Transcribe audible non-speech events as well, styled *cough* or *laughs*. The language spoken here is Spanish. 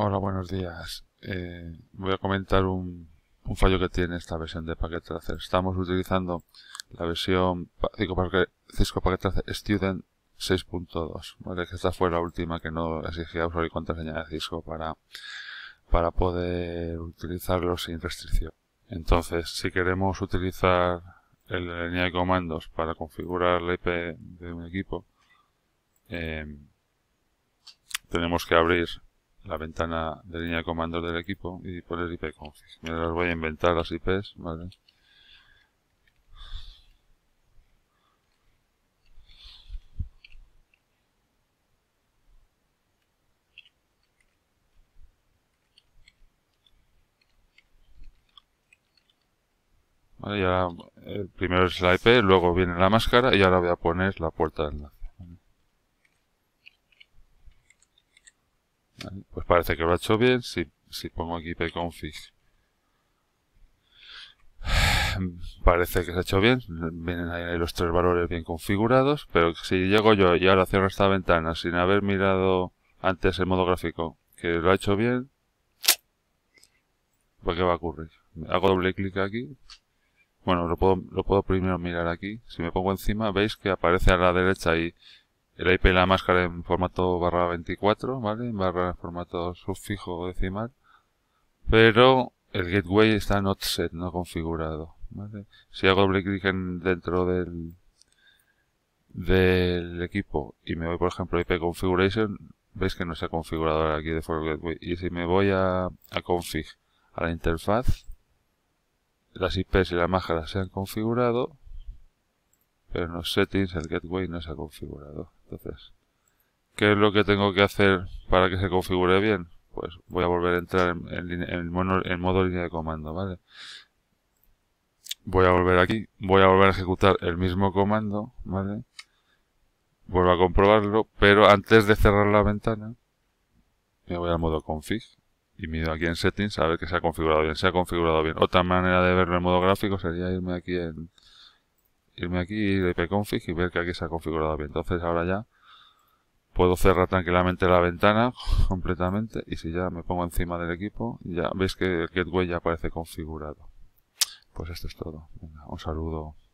Hola, buenos días. Eh, voy a comentar un, fallo que tiene esta versión de Packet Tracer. Estamos utilizando la versión Cisco Packet, Tracer Student 6.2, que esta fue la última que no exigía usar y contraseña de Cisco para, para poder utilizarlo sin restricción. Entonces, si queremos utilizar el, línea de comandos para configurar la IP de un equipo, eh, tenemos que abrir la ventana de línea de comandos del equipo y poner ipconfig. Me las voy a inventar las IPs, eh, primero es la IP, luego viene la máscara y ahora voy a poner la puerta de la Pues parece que lo ha hecho bien. Si, si pongo aquí pconfig, *sighs* parece que se ha hecho bien. Vienen ahí los tres valores bien configurados. Pero si llego yo y ahora cierro esta ventana sin haber mirado antes el modo gráfico, que lo ha hecho bien, pues ¿qué va a ocurrir? Hago doble clic aquí. Bueno, lo puedo, lo puedo primero mirar aquí. Si me pongo encima, veis que aparece a la derecha ahí el IP y la máscara en formato barra 24, ¿vale? Barra formato subfijo decimal. Pero el gateway está en offset, no configurado. Si hago doble clic en, dentro del, del equipo y me voy, por ejemplo, a IP configuration, veis que no se ha configurado aquí de Gateway. Y si me voy a, a config, a la interfaz, las IPs y la máscara se han configurado pero en los settings el gateway no se ha configurado. Entonces, ¿qué es lo que tengo que hacer para que se configure bien? Pues voy a volver a entrar en, modo línea de comando, ¿vale? Voy a volver aquí, voy a volver a ejecutar el mismo comando, ¿vale? Vuelvo a comprobarlo, pero antes de cerrar la ventana, me voy al modo config y mido aquí en settings a ver que se ha configurado bien. Se ha configurado bien. Otra manera de verlo en modo gráfico sería irme aquí en, irme aquí, ir a config y ver que aquí se ha configurado bien. Entonces ahora ya puedo cerrar tranquilamente la ventana *laughs* completamente y si ya me pongo encima del equipo, ya veis que el gateway ya aparece configurado. Pues esto es todo. un saludo.